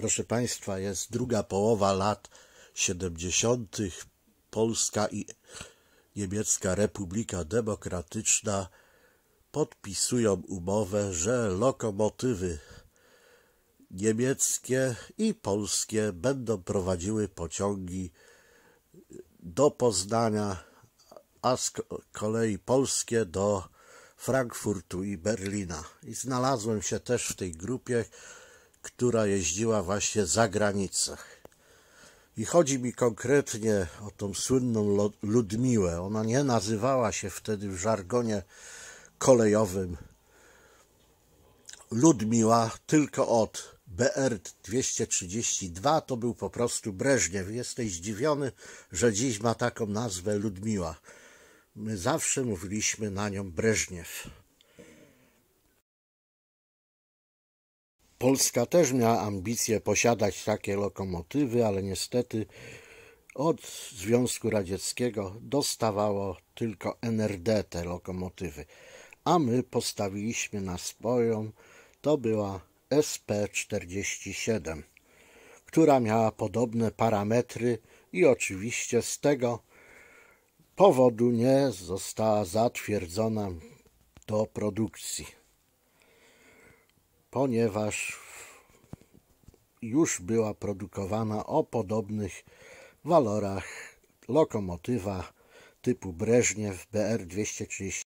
Proszę Państwa, jest druga połowa lat 70. Polska i Niemiecka Republika Demokratyczna podpisują umowę, że lokomotywy niemieckie i polskie będą prowadziły pociągi do Poznania, a z kolei polskie do Frankfurtu i Berlina. I znalazłem się też w tej grupie, która jeździła właśnie za granicę. I chodzi mi konkretnie o tą słynną Ludmiłę. Ona nie nazywała się wtedy w żargonie kolejowym Ludmiła, tylko od BR 232 to był po prostu Breżniew. Jesteś zdziwiony, że dziś ma taką nazwę Ludmiła. My zawsze mówiliśmy na nią Breżniew. Polska też miała ambicje posiadać takie lokomotywy, ale niestety od Związku Radzieckiego dostawało tylko NRD te lokomotywy, a my postawiliśmy na swoją, to była SP-47, która miała podobne parametry i oczywiście z tego powodu nie została zatwierdzona do produkcji ponieważ już była produkowana o podobnych walorach lokomotywa typu Breżniew BR-230